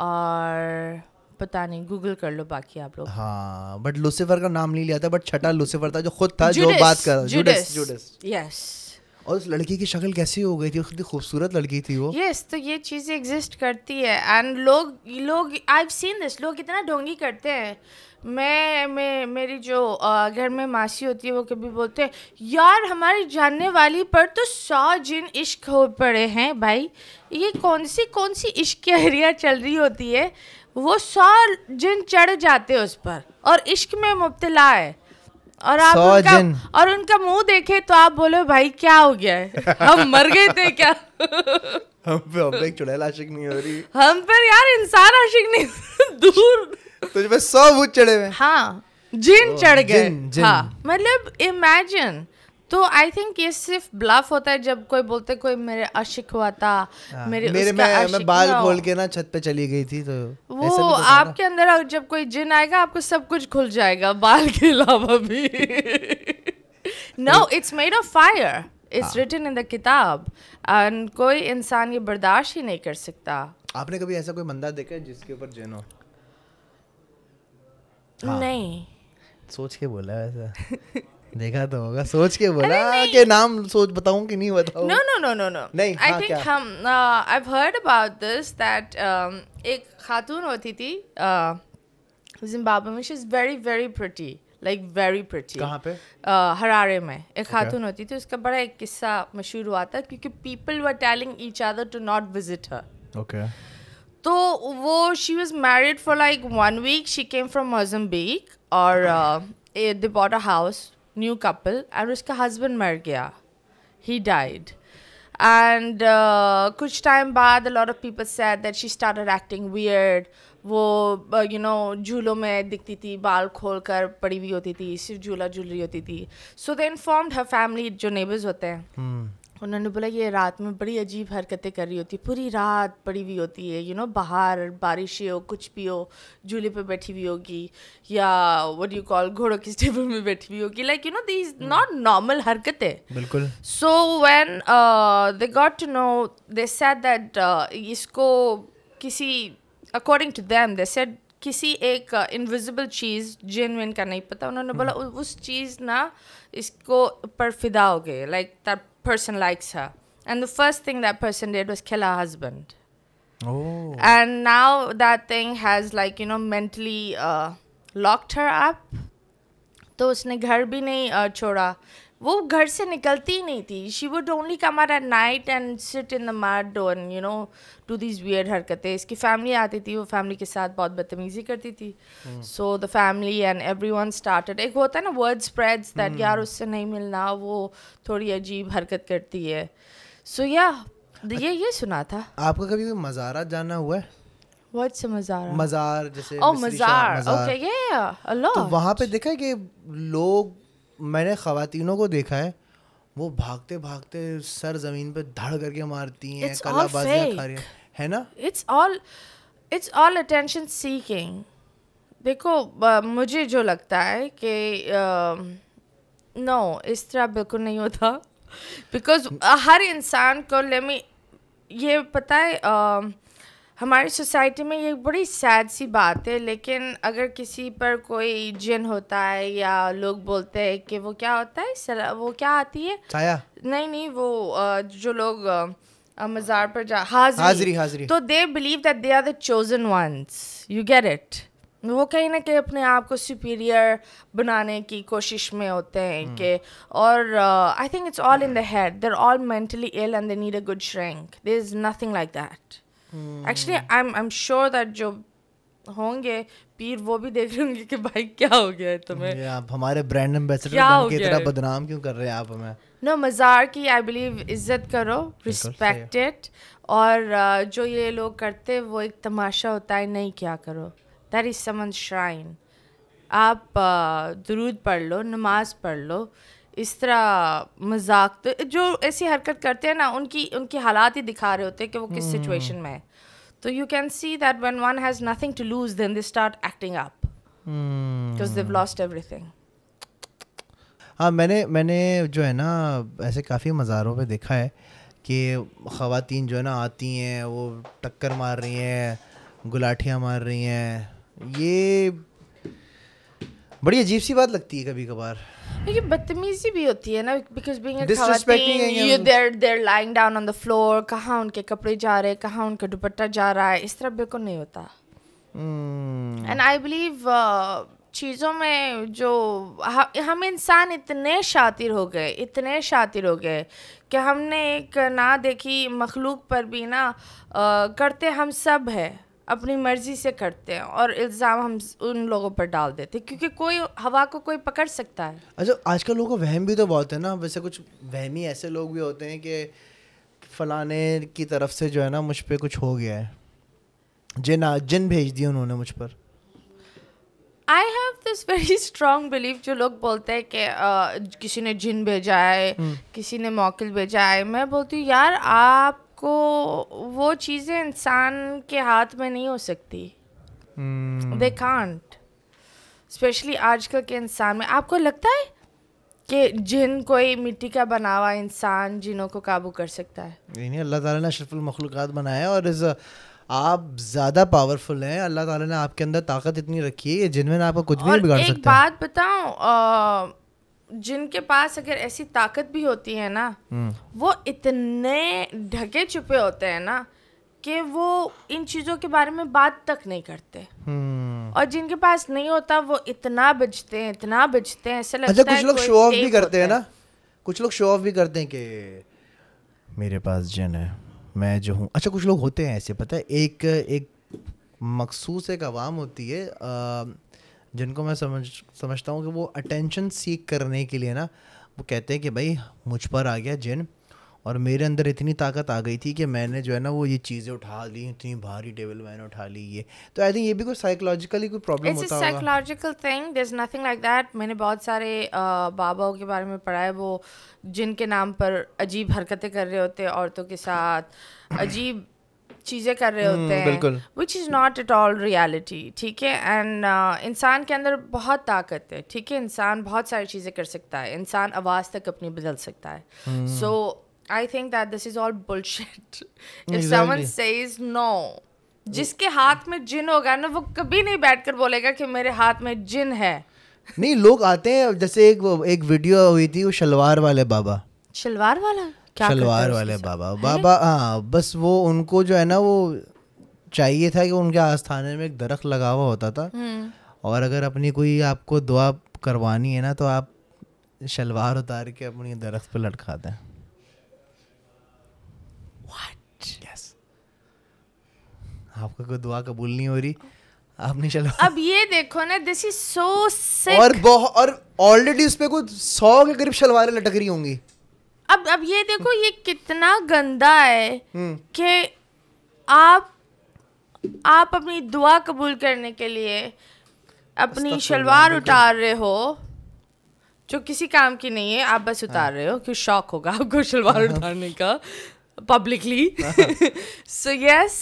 Speaker 2: और पता नहीं गूगल कर लो बाकी आप लोग
Speaker 1: हाँ बट लूसीफर का नाम नहीं लिया था बट छठा लूसीफर था जो खुद था जो बात कर यस और उस लड़की की शक्ल कैसी हो गई थी उसकी खूबसूरत लड़की थी वो
Speaker 2: यस yes, तो ये चीज़ें एग्जिस्ट करती है एंड लोग लोग आई हैव सीन दिस लोग इतना ढोंगी करते हैं मैं मैं मेरी जो घर में मासी होती है वो कभी बोलते हैं यार हमारी जानने वाली पर तो सौ जिन इश्क हो पड़े हैं भाई ये कौन सी कौन सी इश्क की हरिया चल रही होती है वो सौ जिन चढ़ जाते उस पर और इश्क में मुबतला है और आप उनका और उनका मुंह देखे तो आप बोलो भाई क्या हो गया है हम मर गए थे क्या
Speaker 1: हम पे हम पे चुड़ैल आशिक नहीं हो रही
Speaker 2: हम पर यार इंसान आशिक नहीं दूर तुझ तो सौ भूत चढ़े हुए हाँ जिन चढ़ गए हाँ मतलब इमेजिन तो आई थिंक ये सिर्फ ब्लफ होता है जब कोई बोलते कोई मेरे आशिक हुआ था आ, हाँ, मेरे मेरे मैं, मैं बाल खोल
Speaker 1: के ना छत पे चली गई थी तो वो तो आपके
Speaker 2: अंदर जब कोई जिन आएगा आपको सब कुछ खुल जाएगा बाल के अलावा भी no it's made of fire it's written in the किताब एंड कोई इंसान ये बर्दाश्त ही नहीं कर सकता
Speaker 1: आपने कभी ऐसा कोई बंदा देखा है जिसके ऊपर जिन हो हाँ। नहीं सोच के बोला वैसा देखा तो होगा सोच के बोला के नाम सोच बताऊं कि नहीं बताऊं no no no no no नहीं आई थिंक हाँ,
Speaker 2: हम I have heard about this that एक खातून होती थी uh, जिम्बाब्वे में she is very very pretty like very pretty कहां पे uh, हरारे में एक खातून होती थी उसका बड़ा एक किस्सा मशहूर हुआ था क्योंकि people were telling each other to not visit
Speaker 1: her okay
Speaker 2: तो वो she was married for like one week she came from Mozambique और they bought a house new couple and उसका हस्बैंड मर गया ही डाइड एंड कुछ टाइम बाद lot of people said that she started acting weird वो यू uh, नो झूलों में दिखती थी बाल खोल कर पड़ी हुई होती थी सिर्फ झूला झूल रही होती थी so they informed her family जो नेबर्स होते हैं hmm. उन्होंने बोला ये रात में बड़ी अजीब हरकतें कर रही होती है पूरी रात पड़ी हुई होती है यू नो बाहर बारिश हो कुछ भी हो झूले पे बैठी हुई होगी या व्हाट यू कॉल घोड़ों की स्टेबल में बैठी हुई होगी like you know the not normal हरकतें बिल्कुल so when they got to know they said that इसको किसी according to them they said किसी एक इनविजिबल चीज़ जेनविन का नहीं पता उन्होंने hmm. बोला उस चीज़ ना इसको पर फिदा हो गए लाइक तब person likes her. And the first thing that person did was kill her husband. Oh. And now that thing has like, you know, mentally uh, locked her up. तो उसने घर भी नहीं uh, छोड़ा वो घर से निकलती नहीं थी she would only come out at night and sit in the mud and you know to this weird हरकतें इसकी फैमिली आती थी वो फैमिली के साथ बहुत बदतमीजी करती थी so the family and every started एक होता है ना वर्ड स्प्रेड्स दैट यार उससे नहीं मिलना वो थोड़ी अजीब हरकत करती है सो so, या hmm. yeah, ये ये सुना था
Speaker 1: आपका कभी मज़ारा जाना हुआ है What's a mazara? मजार जैसे oh, Okay, yeah, yeah, a lot तो वहाँ पे देखा है कि लोग मैंने खातिनों को देखा है वो भागते भागते सर ज़मीन पे धड़ करके मारती हैं है ना
Speaker 2: it's all it's all attention seeking देखो मुझे जो लगता है कि नो इस तरह बिल्कुल नहीं होता बिकॉज हर इंसान को लेमी ये पता है हमारी सोसाइटी में ये बड़ी सैड सी बात है लेकिन अगर किसी पर कोई जिन होता है या लोग बोलते हैं कि वो क्या होता है वो क्या आती है छाया नहीं नहीं वो जो लोग मज़ार पर जा हाजरी हाजरी, हाजरी. तो they believe that they are the chosen ones you get it वो कहीं ना कहीं अपने आप को सुपीरियर बनाने की कोशिश में होते हैं hmm. कि और I think it's all in the head they're all mentally ill and they need a good shrink there is nothing like that actually I am I am sure that जो होंगे पीर वो भी देख रहे होंगे कि भाई क्या हो गया है तुम्हें आप
Speaker 1: हमारे ब्रांड एम्बेसडर बनके इतना बदनाम क्यों कर रहे हैं आप हमें
Speaker 2: नो no, मज़ार की आई बिलीव इज़्ज़त करो रिस्पेक्टेड और जो ये लोग करते वो एक तमाशा होता है नहीं क्या करो दैट इज़ समन श्राइन आप दरूद पढ़ लो नमाज पढ़ लो इस तरह मजाक तो जो ऐसी हरकत करते हैं ना उनकी उनके हालात ही दिखा रहे होते हैं कि वो किस सिचुएशन हम्म। में है तो you can see that one one has nothing to lose then they start acting up
Speaker 1: because they've
Speaker 2: lost everything
Speaker 1: हाँ मैंने मैंने जो है ना ऐसे काफ़ी मज़ारों पे देखा है कि ख़वातीन जो है ना आती हैं वो टक्कर मार रही हैं गुलाठियाँ मार रही हैं ये बड़ी अजीब सी बात लगती है कभी कभार
Speaker 2: क्योंकि बदतमीजी भी होती है ना because being disrespecting you they're they're lying down on the floor कहां उनके कपड़े जा रहे हैं कहां उनका दुपट्टा जा रहा है इस तरह बिल्कुल नहीं होता एंड आई बिलीव चीज़ों में जो हम इंसान इतने शातिर हो गए इतने शातिर हो गए कि हमने एक ना देखी मखलूक पर भी ना आ, uh, करते हम सब है अपनी मर्ज़ी से करते हैं और इल्ज़ाम हम उन लोगों पर डाल देते हैं क्योंकि कोई हवा को कोई पकड़ सकता है
Speaker 1: अच्छा आजकल लोगों का वहम भी तो बहुत है ना वैसे कुछ वहमी ऐसे लोग भी होते हैं कि फलाने की तरफ से जो है ना मुझ पर कुछ हो गया है जिन जिन भेज दिया उन्होंने मुझ पर
Speaker 2: I have this very strong believe जो लोग बोलते हैं कि किसी ने जिन भेजा है हम्म। किसी ने मौकिल भेजा है मैं बोलती हूँ यार आप को वो चीज़ें इंसान के हाथ में नहीं हो सकती दे कांट स्पेशली आजकल के इंसान में आपको लगता है कि जिन कोई मिट्टी का बना हुआ इंसान जिनों को काबू कर सकता है
Speaker 1: नहीं अल्लाह ताला ने अशरफुल मखलूक बनाया और इस आप ज़्यादा पावरफुल हैं अल्लाह ताला ने आपके अंदर ताकत इतनी रखी है ये जिनमें आपको कुछ भी नहीं बिगाड़ सकता एक
Speaker 2: बात बताऊं जिनके पास अगर ऐसी ताकत भी होती है ना हम्म। वो इतने ढके छुपे होते हैं ना कि वो इन चीज़ों के बारे में बात तक नहीं करते
Speaker 1: हम्म।
Speaker 2: और जिनके पास नहीं होता वो इतना बजते हैं इतना बजते हैं ऐसा अच्छा, लगता अच्छा, कुछ लोग शो ऑफ भी करते
Speaker 1: हैं ना कुछ लोग शो ऑफ भी करते हैं कि मेरे पास जिन है मैं जो हूँ अच्छा कुछ लोग होते हैं ऐसे पता है एक एक मखसूस एक आवाम होती है आ, जिनको मैं समझ समझता हूँ कि वो अटेंशन सीख करने के लिए ना वो कहते हैं कि भाई मुझ पर आ गया जिन और मेरे अंदर इतनी ताकत आ गई थी कि मैंने जो है ना वो ये चीज़ें उठा ली इतनी भारी टेबल मैंने उठा ली ये तो आई थिंक ये भी कोई साइकोलॉजिकली कोई प्रॉब्लम होता होगा
Speaker 2: psychological thing there is nothing like that मैंने बहुत सारे बाबाओं के बारे में पढ़ा है वो जिनके नाम पर अजीब हरकतें कर रहे होते औरतों के साथ अजीब चीज़ें कर रहे होते हम्म, हैं which is not at all reality ठीक है एंड uh, इंसान के अंदर बहुत ताकत है ठीक है इंसान बहुत सारी चीज़ें कर सकता है इंसान आवाज़ तक अपनी बदल सकता है so I think that this is all bullshit is no जिसके हाथ में जिन होगा ना वो कभी नहीं बैठकर बोलेगा कि मेरे हाथ में जिन है
Speaker 1: नहीं लोग आते हैं जैसे एक एक वीडियो हुई थी वो शलवार वाले बाबा
Speaker 2: शलवार वाला शलवार वाले
Speaker 1: बाबा बाबा हाँ बस वो उनको जो है ना वो चाहिए था कि उनके आस्थाने में एक दरख्त लगा हुआ होता था हम्म। और अगर अपनी कोई आपको दुआ करवानी है ना तो आप शलवार उतार के अपनी दरख्त पे लटका दें आपका कोई दुआ कबूल नहीं हो रही आपने चलो अब
Speaker 2: ये देखो ना दिस इज सो सिक और
Speaker 1: और ऑलरेडी उस पे कुछ सौ के करीब शलवारें लटक रही होंगी
Speaker 2: अब अब ये देखो ये कितना गंदा है हम्म। कि आप आप अपनी दुआ कबूल करने के लिए अपनी शलवार उतार रहे हो जो किसी काम की नहीं है आप बस उतार हाँ। रहे हो क्यों शौक होगा आपको शलवार हाँ। उतारने का पब्लिकली सो यस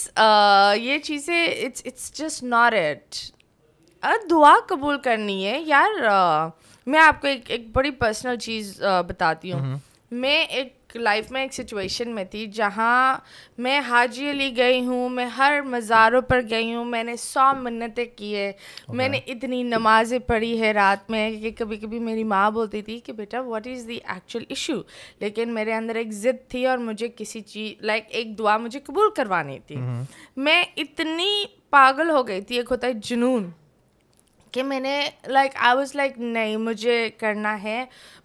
Speaker 2: ये चीज़ें it's it's just not it दुआ कबूल करनी है यार uh, मैं आपको एक एक बड़ी पर्सनल चीज़ uh, बताती हूँ हम्म। मैं एक लाइफ में एक सिचुएशन में थी जहाँ मैं हाजी अली गई हूँ मैं हर मज़ारों पर गई हूँ मैंने सौ मन्नतें की है okay. मैंने इतनी नमाज़ें पढ़ी है रात में कि कभी कभी मेरी माँ बोलती थी कि बेटा what is the actual issue लेकिन मेरे अंदर एक ज़िद थी और मुझे किसी चीज़ लाइक like, एक दुआ मुझे कबूल करवानी थी mm -hmm. मैं इतनी पागल हो गई थी एक होता है जुनून के मैंने लाइक आई वॉज लाइक नहीं मुझे करना है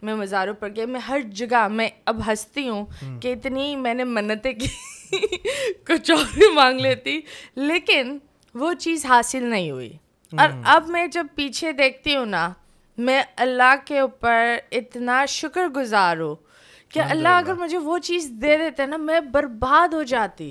Speaker 2: मैं मज़ारों पर गई मैं हर जगह मैं अब हंसती हूँ हम्म। कि इतनी मैंने मन्नतें की कुछ और भी मांग हम्म। लेती लेकिन वो चीज़ हासिल नहीं हुई और हम्म। अब मैं जब पीछे देखती हूँ ना मैं अल्लाह के ऊपर इतना शुक्र गुज़ार हूँ कि अल्लाह अगर मुझे वो चीज़ दे देते ना मैं बर्बाद हो जाती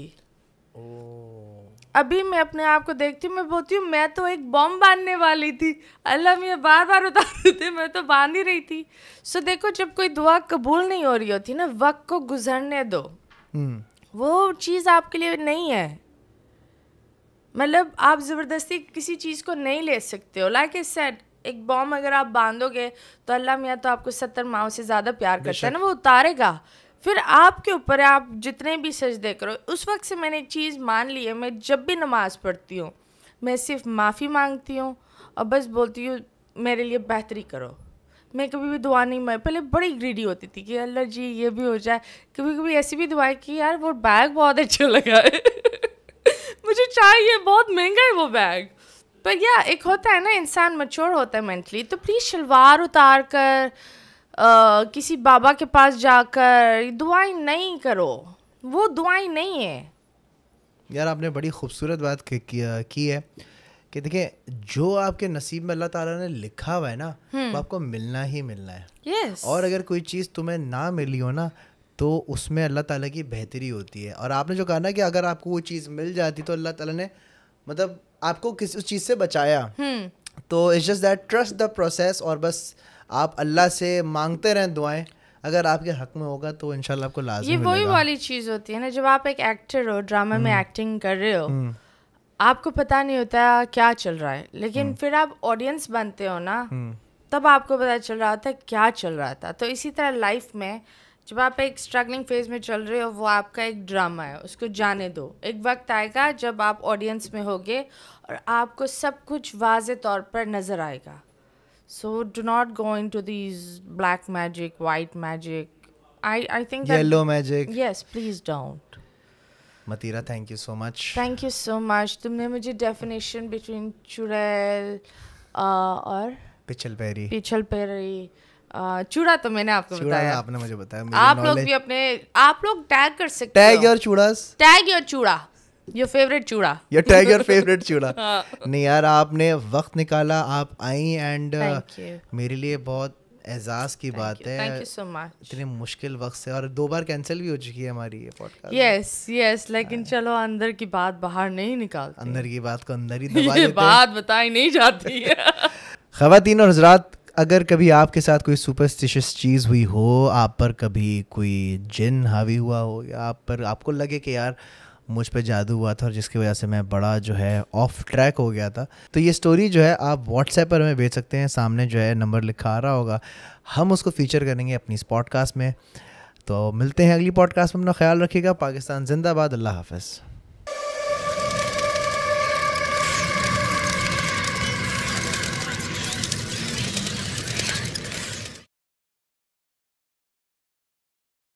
Speaker 2: अभी मैं अपने आप को देखती हूँ मैं बोलती हूँ मैं तो एक बॉम्ब बांधने वाली थी अल्लाह मैं बार बार उतार थे मैं तो बांध ही रही थी सो so, देखो जब कोई दुआ कबूल नहीं हो रही होती ना वक्त को गुजरने दो हम्म। वो चीज़ आपके लिए नहीं है मतलब आप ज़बरदस्ती किसी चीज़ को नहीं ले सकते हो लाइक ए सेट एक बॉम्ब अगर आप बांधोगे तो अल्लाह मियाँ तो आपको सत्तर माओ से ज़्यादा प्यार करता है ना वो उतारेगा फिर आपके ऊपर है आप जितने भी सजदे करो उस वक्त से मैंने एक चीज़ मान ली है मैं जब भी नमाज़ पढ़ती हूँ मैं सिर्फ माफ़ी मांगती हूँ और बस बोलती हूँ मेरे लिए बेहतरी करो मैं कभी भी दुआ नहीं मैं पहले बड़ी ग्रीडी होती थी कि अल्लाह जी ये भी हो जाए कभी कभी ऐसी भी दुआएं कि यार वो बैग बहुत अच्छा लगा है मुझे चाहिए बहुत महंगा है वो बैग पर या एक होता है ना इंसान मच्योर होता है मेंटली तो प्लीज़ शलवार उतार कर किसी बाबा के पास जाकर दुआएं नहीं करो वो दुआएं नहीं है
Speaker 1: यार आपने बड़ी खूबसूरत बात की है कि देखिए जो आपके नसीब में अल्लाह ताला ने लिखा हुआ है ना हम्म। वो आपको मिलना ही मिलना है yes. और अगर कोई चीज़ तुम्हें ना मिली हो ना तो उसमें अल्लाह ताला की बेहतरी होती है और आपने जो कहा ना कि अगर आपको वो चीज़ मिल जाती तो अल्लाह ताला ने मतलब आपको किसी उस चीज़ से बचाया हम्म। तो it's just that trust the process और बस आप अल्लाह से मांगते रहें दुआएं अगर आपके हक में होगा तो इनशाला आपको लाजमी ये वही वाली
Speaker 2: चीज़ होती है ना जब आप एक एक्टर हो ड्रामा में एक्टिंग हम्म। कर रहे हो हम्म। आपको पता नहीं होता क्या चल रहा है लेकिन हम्म। फिर आप ऑडियंस बनते हो ना तब आपको पता चल रहा होता है क्या चल रहा था तो इसी तरह लाइफ में जब आप एक स्ट्रगलिंग फेज में चल रहे हो वो आपका एक ड्रामा है उसको जाने दो एक वक्त आएगा जब आप ऑडियंस में होगे और आपको सब कुछ वाज तौर पर नज़र आएगा so do not go into these black magic white magic i i think that, yellow magic yes please don't
Speaker 1: matira thank you so much
Speaker 2: thank you so much tumne mujhe definition between चुड़ैल और पिछल पैरी पिछल पैरी चूड़ा तो मैंने आपको बताया
Speaker 1: आपने मुझे बताया आप लोग भी
Speaker 2: अपने आप लोग टैग कर सकते tag your chooda tag your chooda your favourite chooda your tiger favourite
Speaker 1: chooda हाँ. नहीं यार आपने वक्त निकाला आप आई एंड uh, मेरे लिए बहुत एजाज की Thank बात you. है थैंक यू सो मच इतने मुश्किल वक्त से और दो बार कैंसिल भी हो चुकी है हमारी ये पॉडकास्ट
Speaker 2: यस यस लेकिन हाँ। चलो अंदर की बात बाहर नहीं निकालते अंदर
Speaker 1: की बात को अंदर ही दबा ये बात
Speaker 2: बताई नहीं जाती है
Speaker 1: खातिन और हजरात अगर कभी आपके साथ कोई सुपरस्टिशियस चीज़ हुई हो आप पर कभी कोई जिन हावी हुआ हो या आप पर आपको लगे कि यार मुझ पर जादू हुआ था और जिसकी वजह से मैं बड़ा जो है ऑफ ट्रैक हो गया था तो ये स्टोरी जो है आप व्हाट्सएप पर हमें भेज सकते हैं सामने जो है नंबर लिखा आ रहा होगा हम उसको फीचर करेंगे अपनी इस पॉडकास्ट में तो मिलते हैं अगली पॉडकास्ट में अपना ख्याल रखिएगा पाकिस्तान जिंदाबाद अल्लाह हाफिज़